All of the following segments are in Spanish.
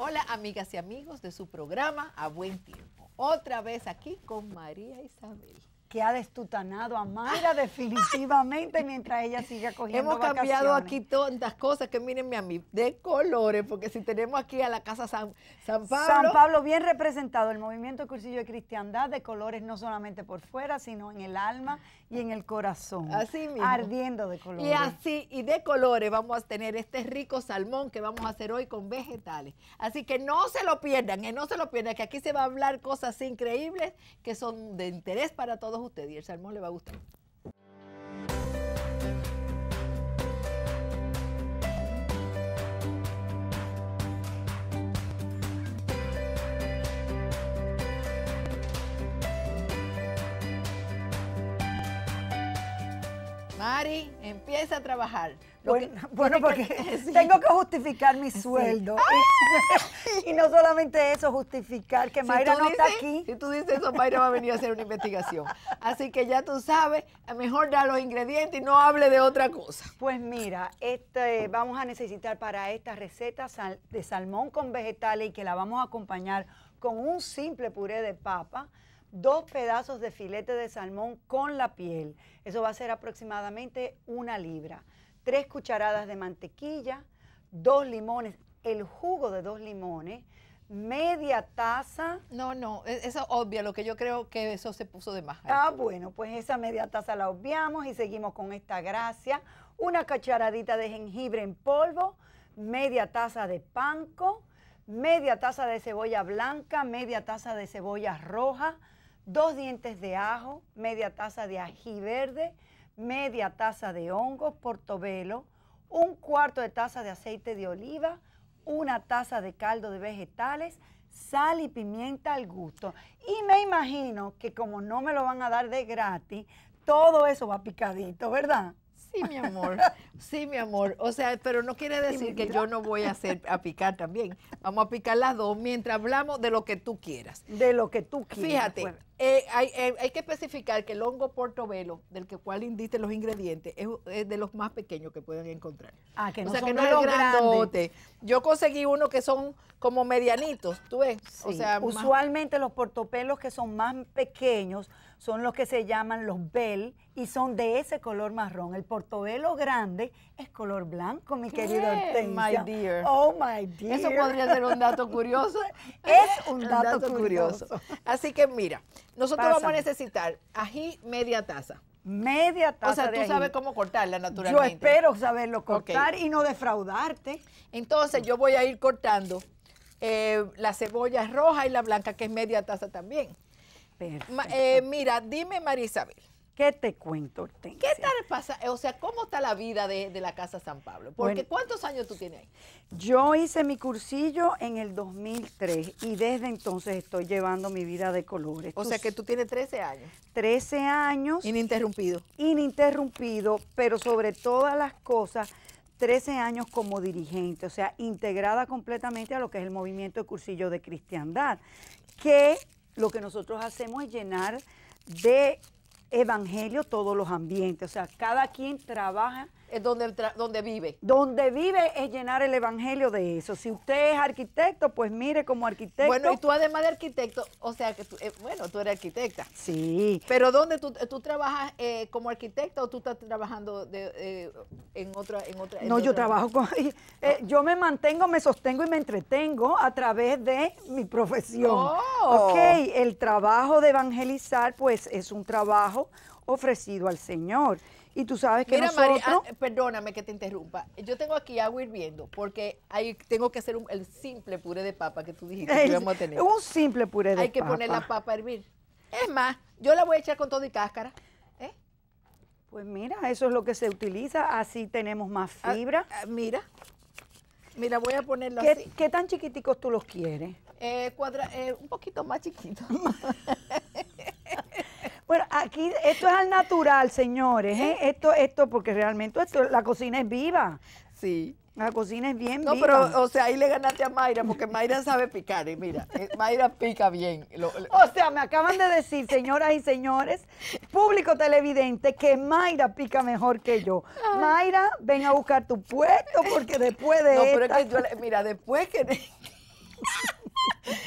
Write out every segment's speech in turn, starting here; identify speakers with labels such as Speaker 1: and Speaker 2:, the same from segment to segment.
Speaker 1: Hola amigas y amigos de su programa A Buen Tiempo. Otra vez aquí con María Isabel
Speaker 2: que ha destutanado a Mayra definitivamente mientras ella sigue cogiendo Hemos cambiado aquí tantas cosas
Speaker 1: que mírenme a mí,
Speaker 2: de colores, porque si tenemos aquí a la Casa San, San Pablo. San Pablo bien representado, el movimiento Cursillo de Cristiandad, de colores no solamente por fuera, sino en el alma y en el corazón. Así mismo. Ardiendo de colores. Y así, y de colores vamos a tener este rico salmón que vamos a hacer hoy con
Speaker 1: vegetales. Así que no se lo pierdan, que eh, no se lo pierdan, que aquí se va a hablar cosas increíbles que son de interés para todos a ustedes y el salmón le va a gustar. Mari, empieza a trabajar.
Speaker 2: Bueno, porque tengo que justificar mi sueldo. Y, no solamente eso, justificar que no está aquí. Si tú dices eso,
Speaker 1: Mayra va a venir a hacer una investigación. Así que ya tú sabes, mejor da los ingredientes y no hable
Speaker 2: de otra cosa. Pues mira, este, vamos a necesitar para esta receta de salmón con vegetales y que la vamos a acompañar con un simple puré de papa dos pedazos de filete de salmón con la piel. Eso va a ser aproximadamente una libra. Tres cucharadas de mantequilla, dos limones, el jugo de dos limones, media taza. No, no, e, eso es obvio, lo que yo creo que eso se puso de más. Ah, bueno, pues esa media taza la obviamos y seguimos con esta gracia. Una cucharadita de jengibre en polvo, media taza de panco, media taza de cebolla blanca, media taza de cebolla roja, dos dientes de ajo, media taza de ají verde, media taza de hongos portobelo, un cuarto de taza de aceite de oliva, una taza de caldo de vegetales, sal y pimienta al gusto. Y me imagino que como no me lo van a dar de gratis, todo eso va picadito, ¿verdad? Sí, mi amor. Sí, mi amor. O sea, pero no quiere decir que yo no voy
Speaker 1: a hacer a picar también. Vamos a picar las dos mientras hablamos de lo que tú quieras. De lo que tú quieras. Fíjate, eh, eh, hay, que especificar que el hongo portobelo, del que cual indiste los ingredientes, es, de los más pequeños que pueden encontrar. Ah, que no o sea, que no es los grandote. Yo conseguí uno
Speaker 2: que son como medianitos, ¿tú ves? O sea, Usualmente los portopelos que son más pequeños son los que se llaman los bell y son de ese color marrón. El portobelo grande es color blanco, mi querido Hortensia. My dear. Oh, my dear. Eso podría ser un dato curioso. es un, dato, curioso. Así que mira,
Speaker 1: nosotros vamos a necesitar ají media taza. Media taza. O sea, tú sabes cómo cortarla naturalmente. Yo espero saberlo cortar y no defraudarte. Entonces, yo voy a ir cortando eh, la cebolla roja y la blanca, que es media taza también. Eh, mira, dime, María Isabel. ¿Qué te cuento, Hortensia? ¿Qué tal pasa? O sea, ¿cómo está la vida de, la Casa San Pablo? Porque ¿cuántos años tú tienes ahí?
Speaker 2: Yo hice mi cursillo en el 2003 y desde entonces estoy llevando mi vida de colores. O sea que tú tienes 13 años. 13 años. Ininterrumpido. Ininterrumpido, pero sobre todas las cosas, 13 años como dirigente, o sea, integrada completamente a lo que es el movimiento de cursillo de cristiandad, que lo que nosotros hacemos es llenar de evangelio todos los ambientes. O sea, cada quien trabaja es donde, donde vive. Donde vive es llenar el evangelio de eso. Si usted es arquitecto, pues mire como arquitecto. Bueno, y tú además de arquitecto, o sea que eh, bueno, tú eres arquitecta. Sí.
Speaker 1: Pero ¿dónde tú, trabajas eh, como arquitecta o tú estás trabajando eh, en otra... En otra no, yo trabajo
Speaker 2: con... yo me mantengo, me sostengo y me entretengo a través de mi profesión. Oh. Ok, el trabajo de evangelizar, pues es un trabajo ofrecido al Señor y tú sabes que Mira, nosotros... Ah,
Speaker 1: perdóname que te interrumpa. Yo tengo aquí agua hirviendo porque ahí tengo que hacer el simple puré de papa que tú dijiste que íbamos a tener. Un
Speaker 2: simple puré de papa. Hay que poner la
Speaker 1: papa a hervir. Es más, yo la voy a echar con todo y cáscara. ¿eh?
Speaker 2: Pues mira, eso es lo que se utiliza, así tenemos más ah, fibra. Ah, mira, mira, voy a ponerlo ¿Qué, ¿Qué tan chiquiticos tú los quieres? Eh, cuadra, eh, un poquito más chiquito. Bueno, aquí esto es al natural, señores. ¿eh? Esto, esto, porque realmente esto, la cocina es viva. Sí. La cocina es bien viva. no, pero, o sea, ahí le ganaste a Mayra, porque Mayra sabe picar, y mira, eh, Mayra pica bien. O sea, me acaban de decir, señoras y señores, público televidente, que Mayra pica mejor que yo. Mayra, ven a buscar tu puesto, porque después de No, pero es que mira, después
Speaker 1: que...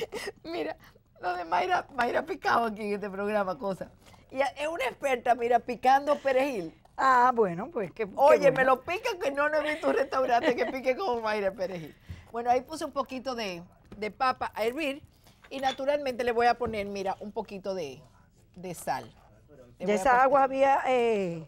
Speaker 1: mira, lo de Mayra, Mayra picaba aquí en este programa, cosa. Y es una experta, mira, picando perejil. Ah, bueno, pues que. Oye, me lo pica, que no, no he visto un restaurante que pique como Mayra perejil. Bueno, ahí puse un poquito de, papa a hervir y naturalmente le voy a poner, mira, un poquito de, sal.
Speaker 2: esa agua había eh,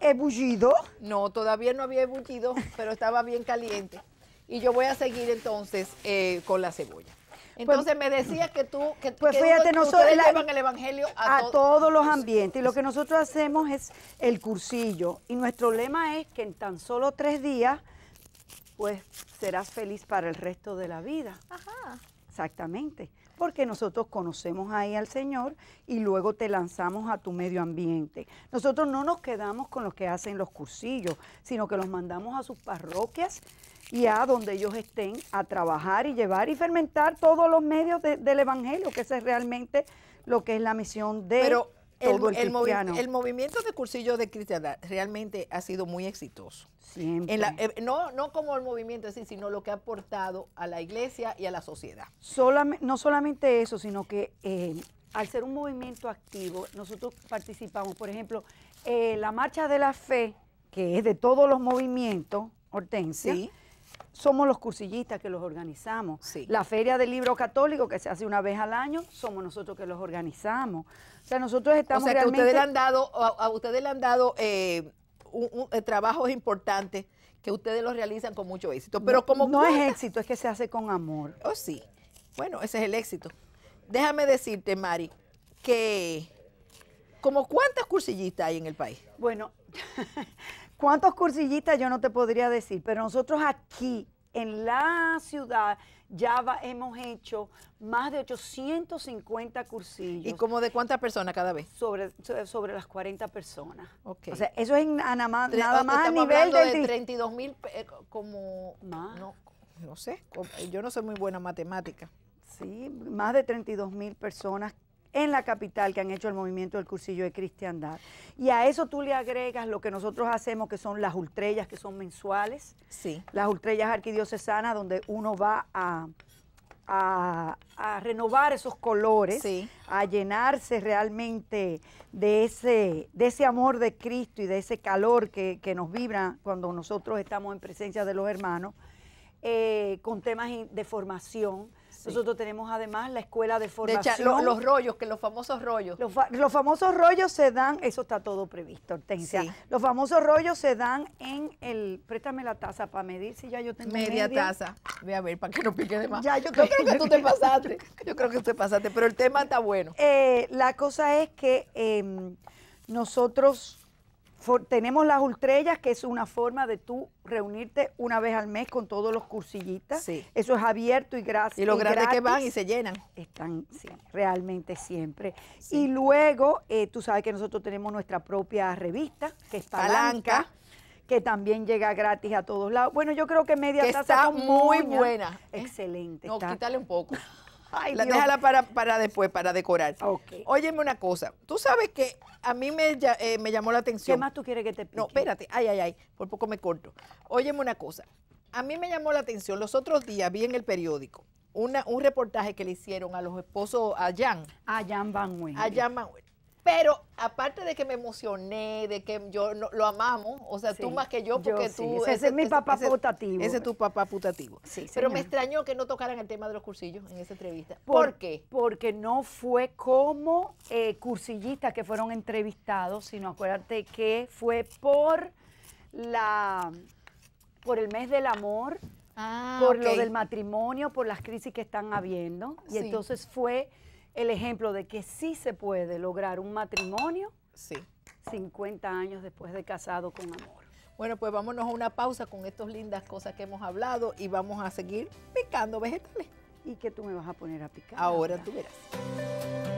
Speaker 2: ebullido?
Speaker 1: No, todavía no había ebullido, pero estaba bien caliente. Y yo voy a seguir entonces
Speaker 2: eh, con la cebolla.
Speaker 1: Pues, Entonces me decía que tú, que, pues fíjate, llevan el evangelio
Speaker 2: a, todos los ambientes. Y lo pues que nosotros hacemos es el cursillo. Y nuestro lema es que en tan solo tres días, pues serás feliz para el resto de la vida. Ajá. Exactamente, porque nosotros conocemos ahí al Señor y luego te lanzamos a tu medio ambiente. Nosotros no nos quedamos con los que hacen los cursillos, sino que los mandamos a sus parroquias y a donde ellos estén a trabajar y llevar y fermentar todos los medios del Evangelio, que es realmente lo que es la misión de el, el,
Speaker 1: movimiento de cursillo de cristiandad realmente ha sido muy
Speaker 2: exitoso. Siempre. Eh,
Speaker 1: no, como el movimiento así, sino lo que ha aportado a la iglesia
Speaker 2: y a la sociedad. no solamente eso, sino que eh, al ser un movimiento activo, nosotros participamos, por ejemplo, eh, la Marcha de la Fe, que es de todos los movimientos, Hortensia, ¿Sí? somos los cursillistas que los organizamos. La Feria del Libro Católico, que se hace una vez al año, somos nosotros que los organizamos. O sea, nosotros estamos o sea, ustedes han
Speaker 1: dado, a, ustedes le han dado eh, un, eh, trabajos importantes que ustedes los realizan con mucho éxito. Pero no, como... No es
Speaker 2: éxito, es que se hace con
Speaker 1: amor. Oh, sí. Bueno, ese es el éxito. Déjame decirte, Mari, que...
Speaker 2: ¿Como cuántas cursillistas hay en el país? Bueno... ¿Cuántos cursillitas? yo no te podría decir? Pero nosotros aquí en la ciudad ya hemos hecho más de 850 cursillos. ¿Y como de cuántas personas cada vez? Sobre, eh, sobre las 40 personas. O sea, eso es nada más, nada más a nivel de
Speaker 1: 32 mil eh, como... No,
Speaker 2: sé, yo no soy muy buena matemática. Sí, más de 32 mil personas en la capital que han hecho el movimiento del cursillo de cristiandad. Y a eso tú le agregas lo que nosotros hacemos, que son las ultrellas, que son mensuales. Las ultrellas arquidiocesanas, donde uno va a, renovar esos colores, a llenarse realmente de ese, de ese amor de Cristo y de ese calor que, nos vibra cuando nosotros estamos en presencia de los hermanos, eh, con temas de formación nosotros tenemos además la escuela de formación. De los, los rollos, que los famosos rollos. Los, famosos rollos se dan, eso está todo previsto, Hortensia. Los famosos rollos se dan en el, préstame la taza para medir si ya yo tengo media. taza. Ve a ver, para que no pique de
Speaker 1: más. Ya, yo creo, que tú te pasaste. Yo creo que tú te pasaste, pero el tema está bueno.
Speaker 2: Eh, la cosa es que em, nosotros tenemos las ultrellas, que es una forma de tú reunirte una vez al mes con todos los cursillitas. Sí. Eso es abierto y, gratis. Y los grandes que van y se llenan. Están sí, realmente siempre. Y luego, eh, tú sabes que nosotros tenemos nuestra propia revista, que es Palanca. que también llega gratis a todos lados. Bueno, yo creo que media que está muy buena. Excelente.
Speaker 1: No, quítale un poco la, déjala para, para después, para decorar. Óyeme una cosa. Tú sabes que a mí me, eh, me llamó la atención. ¿Qué más tú quieres que te No, espérate. Ay, ay, ay. Por poco me corto. Óyeme una cosa. A mí me llamó la atención. Los otros días vi en el periódico una, un reportaje que le hicieron a los esposos, a Jan. A Jan Van Ween. A Jan Van pero aparte de que me emocioné, de que yo lo amamos, o sea, tú más que yo, porque tú... Ese, es mi papá putativo. Ese es tu papá putativo. Sí, Pero me extrañó que no tocaran
Speaker 2: el tema de los cursillos en esa entrevista. ¿Por, qué? Porque no fue como eh, cursillistas que fueron entrevistados, sino acuérdate que fue por la... por el mes del amor, ah, por lo del matrimonio, por las crisis que están habiendo. Y entonces fue el ejemplo de que sí se puede lograr un matrimonio sí. 50 años después de casado con amor.
Speaker 1: Bueno, pues vámonos a una pausa con estas lindas cosas que hemos hablado y vamos a seguir picando vegetales.
Speaker 2: ¿Y que tú me vas a poner a picar? Ahora, ahora? tú verás.